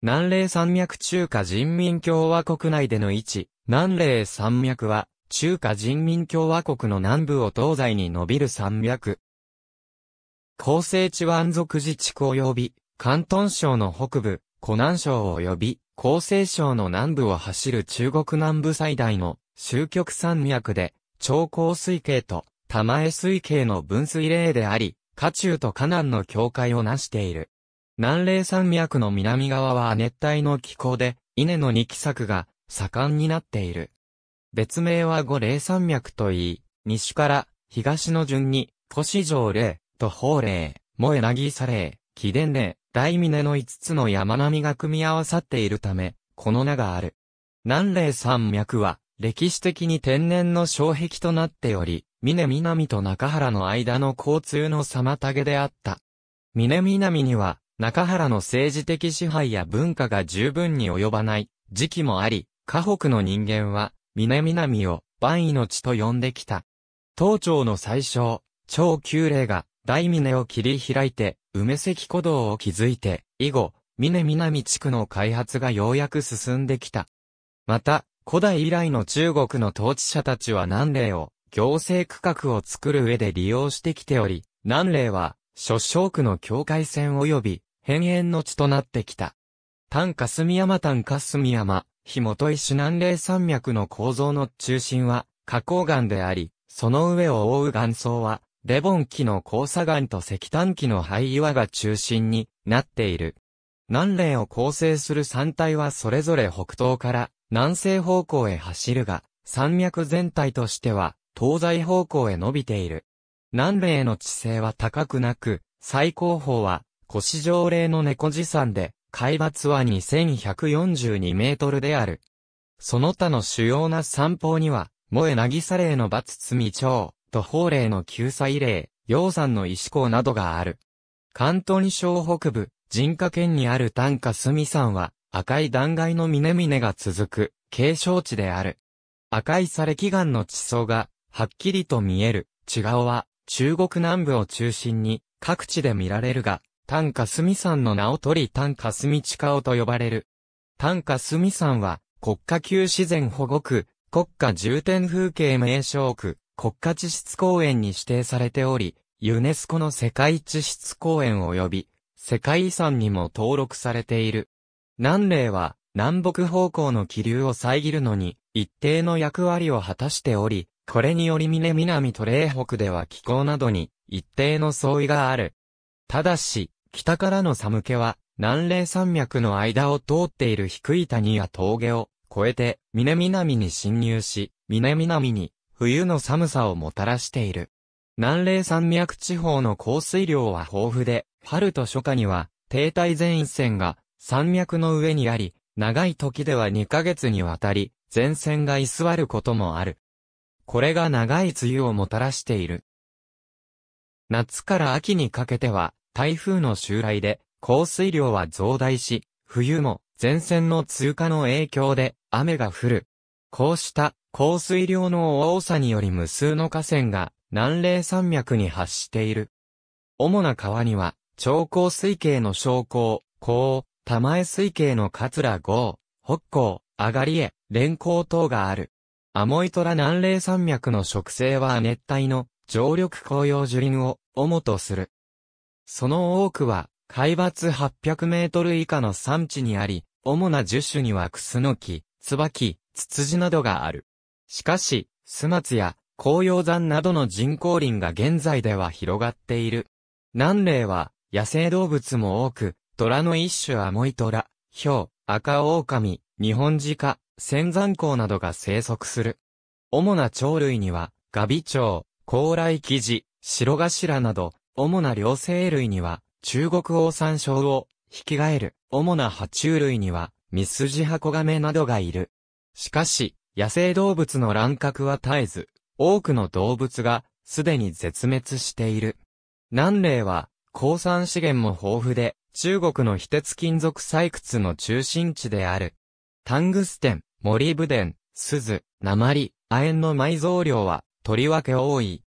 南霊山脈中華人民共和国内での位置、南霊山脈は、中華人民共和国の南部を東西に伸びる山脈。厚西地湾族自治区及び、広東省の北部、湖南省及び、厚西省の南部を走る中国南部最大の、終極山脈で、長江水系と、玉江水系の分水嶺であり、下中と河南の境界を成している。南霊山脈の南側は熱帯の気候で、稲の二期作が盛んになっている。別名は五霊山脈といい、西から東の順に、古市城霊、と法霊、萌えぎさ霊、貴殿霊、大峰の五つの山並みが組み合わさっているため、この名がある。南霊山脈は、歴史的に天然の障壁となっており、峰南と中原の間の交通の妨げであった。峰南には、中原の政治的支配や文化が十分に及ばない時期もあり、河北の人間は、南々を万位の地と呼んできた。東朝の最初、超旧霊が、大峰を切り開いて、梅石古道を築いて、以後、峰南地区の開発がようやく進んできた。また、古代以来の中国の統治者たちは南霊を、行政区画を作る上で利用してきており、南霊は、諸小区の境界線及び、変縁の地となってきた。丹霞山丹霞山、火元石南嶺山脈の構造の中心は、花崗岩であり、その上を覆う岩層は、レボン期の交差岩と石炭期の灰岩が中心になっている。南霊を構成する山体はそれぞれ北東から南西方向へ走るが、山脈全体としては東西方向へ伸びている。南霊の地勢は高くなく、最高峰は腰条例の猫持参で、海抜は2142メートルである。その他の主要な散歩には、萌え渚例の罰罪町、途方霊の救済霊、洋山の石港などがある。関東省北部、人家県にある丹下隅山は、赤い断崖の峰々が続く、景勝地である。赤い砂礫岩の地層が、はっきりと見える、地顔は、中国南部を中心に、各地で見られるが、丹霞澄さんの名を取り丹霞澄地顔と呼ばれる。丹霞澄さんは、国家級自然保護区、国家重点風景名勝区、国家地質公園に指定されており、ユネスコの世界地質公園及び、世界遺産にも登録されている。南嶺は、南北方向の気流を遮るのに、一定の役割を果たしており、これにより峰南トレー北では気候などに、一定の相違がある。ただし、北からの寒気は、南霊山脈の間を通っている低い谷や峠を越えて、峰南に侵入し、峰南に冬の寒さをもたらしている。南霊山脈地方の降水量は豊富で、春と初夏には停滞前線が山脈の上にあり、長い時では2ヶ月にわたり、前線が居座ることもある。これが長い梅雨をもたらしている。夏から秋にかけては、台風の襲来で降水量は増大し、冬も前線の通過の影響で雨が降る。こうした降水量の多さにより無数の河川が南嶺山脈に発している。主な川には、長江水系の昇降、江、玉江水系の桂郷、北港、上がり江、連江等がある。アモイトラ南嶺山脈の植生は熱帯の常緑紅葉樹林を主とする。その多くは、海抜800メートル以下の山地にあり、主な樹種にはクスノキ、ツバキ、ツツジなどがある。しかし、スマツや紅葉山などの人工林が現在では広がっている。南霊は野生動物も多く、虎の一種アモイトラ、ヒョウ、赤狼、日本鹿、仙山港などが生息する。主な鳥類には、ガビウ、高麗キジ、白頭など、主な両生類には、中国王山サを、引き換える。主な爬虫類には、ミスジハコガメなどがいる。しかし、野生動物の乱獲は絶えず、多くの動物が、すでに絶滅している。南霊は、鉱産資源も豊富で、中国の非鉄金属採掘の中心地である。タングステン、モリブデン、スズ、鉛、亜鉛の埋蔵量は、とりわけ多い。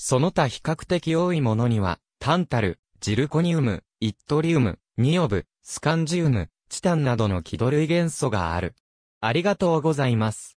その他比較的多いものには、タンタル、ジルコニウム、イットリウム、ニオブ、スカンジウム、チタンなどの気土類元素がある。ありがとうございます。